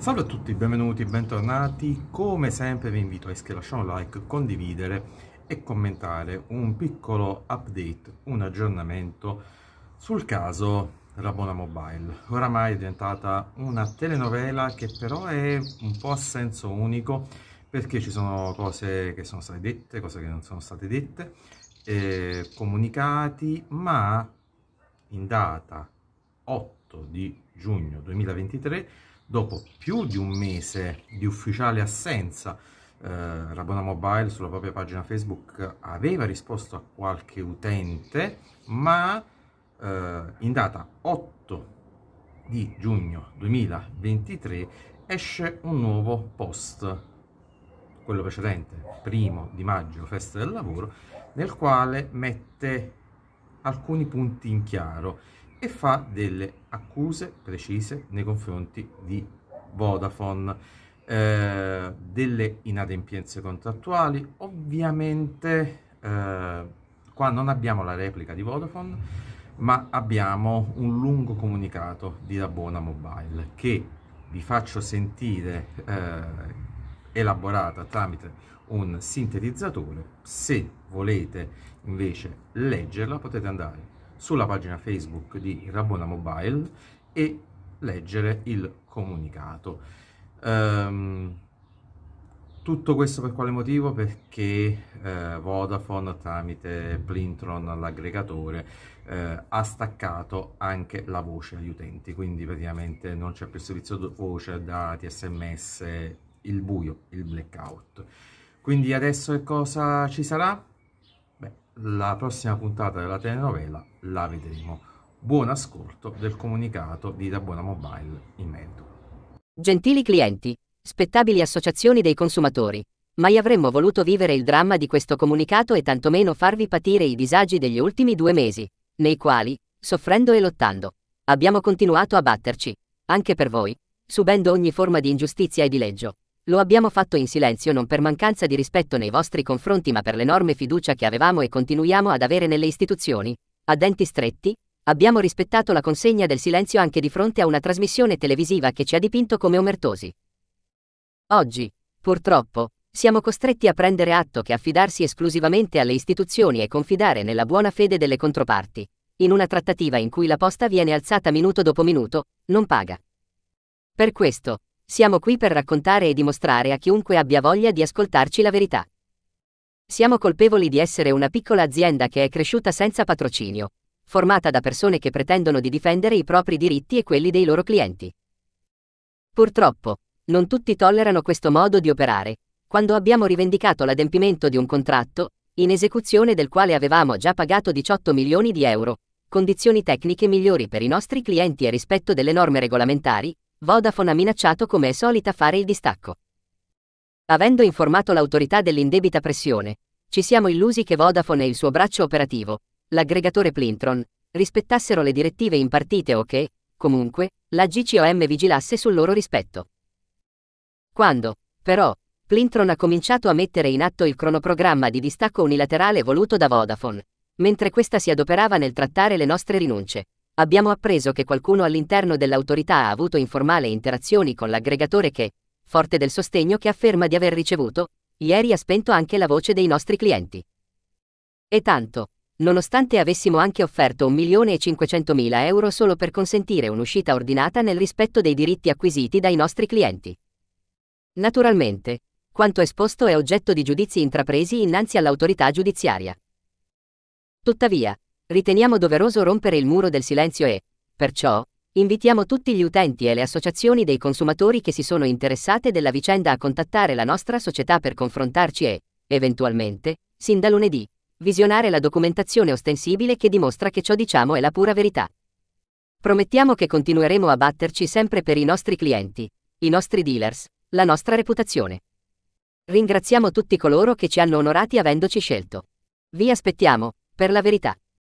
Salve a tutti, benvenuti, bentornati. Come sempre vi invito a iscrivervi, lasciare un like, condividere e commentare un piccolo update, un aggiornamento sul caso Rabona Mobile. Oramai è diventata una telenovela che però è un po' a senso unico perché ci sono cose che sono state dette, cose che non sono state dette, eh, comunicati, ma in data 8 di giugno 2023 dopo più di un mese di ufficiale assenza, eh, Rabona Mobile sulla propria pagina Facebook aveva risposto a qualche utente, ma eh, in data 8 di giugno 2023 esce un nuovo post, quello precedente, primo di maggio, festa del lavoro, nel quale mette alcuni punti in chiaro e fa delle accuse precise nei confronti di Vodafone, eh, delle inadempienze contrattuali, ovviamente eh, qua non abbiamo la replica di Vodafone, ma abbiamo un lungo comunicato di Rabona Mobile che vi faccio sentire eh, elaborata tramite un sintetizzatore. Se volete invece leggerla potete andare sulla pagina Facebook di Rabona Mobile e leggere il comunicato. Um, tutto questo per quale motivo? Perché eh, Vodafone tramite Plintron, l'aggregatore, eh, ha staccato anche la voce agli utenti, quindi praticamente non c'è più il servizio voce, dati, sms, il buio, il blackout. Quindi adesso che cosa ci sarà? la prossima puntata della telenovela la vedremo. Buon ascolto del comunicato di Da Buona Mobile in merito. Gentili clienti, spettabili associazioni dei consumatori, mai avremmo voluto vivere il dramma di questo comunicato e tantomeno farvi patire i disagi degli ultimi due mesi, nei quali, soffrendo e lottando, abbiamo continuato a batterci, anche per voi, subendo ogni forma di ingiustizia e di leggio. Lo abbiamo fatto in silenzio non per mancanza di rispetto nei vostri confronti ma per l'enorme fiducia che avevamo e continuiamo ad avere nelle istituzioni. A denti stretti, abbiamo rispettato la consegna del silenzio anche di fronte a una trasmissione televisiva che ci ha dipinto come omertosi. Oggi, purtroppo, siamo costretti a prendere atto che affidarsi esclusivamente alle istituzioni e confidare nella buona fede delle controparti, in una trattativa in cui la posta viene alzata minuto dopo minuto, non paga. Per questo, siamo qui per raccontare e dimostrare a chiunque abbia voglia di ascoltarci la verità. Siamo colpevoli di essere una piccola azienda che è cresciuta senza patrocinio, formata da persone che pretendono di difendere i propri diritti e quelli dei loro clienti. Purtroppo, non tutti tollerano questo modo di operare. Quando abbiamo rivendicato l'adempimento di un contratto, in esecuzione del quale avevamo già pagato 18 milioni di euro, condizioni tecniche migliori per i nostri clienti e rispetto delle norme regolamentari, Vodafone ha minacciato come è solita fare il distacco. Avendo informato l'autorità dell'indebita pressione, ci siamo illusi che Vodafone e il suo braccio operativo, l'aggregatore Plintron, rispettassero le direttive impartite o che, comunque, la GCOM vigilasse sul loro rispetto. Quando, però, Plintron ha cominciato a mettere in atto il cronoprogramma di distacco unilaterale voluto da Vodafone, mentre questa si adoperava nel trattare le nostre rinunce abbiamo appreso che qualcuno all'interno dell'autorità ha avuto informale interazioni con l'aggregatore che, forte del sostegno che afferma di aver ricevuto, ieri ha spento anche la voce dei nostri clienti. E tanto, nonostante avessimo anche offerto 1.500.000 euro solo per consentire un'uscita ordinata nel rispetto dei diritti acquisiti dai nostri clienti. Naturalmente, quanto esposto è oggetto di giudizi intrapresi innanzi all'autorità giudiziaria. Tuttavia, riteniamo doveroso rompere il muro del silenzio e, perciò, invitiamo tutti gli utenti e le associazioni dei consumatori che si sono interessate della vicenda a contattare la nostra società per confrontarci e, eventualmente, sin da lunedì, visionare la documentazione ostensibile che dimostra che ciò diciamo è la pura verità. Promettiamo che continueremo a batterci sempre per i nostri clienti, i nostri dealers, la nostra reputazione. Ringraziamo tutti coloro che ci hanno onorati avendoci scelto. Vi aspettiamo, per la verità.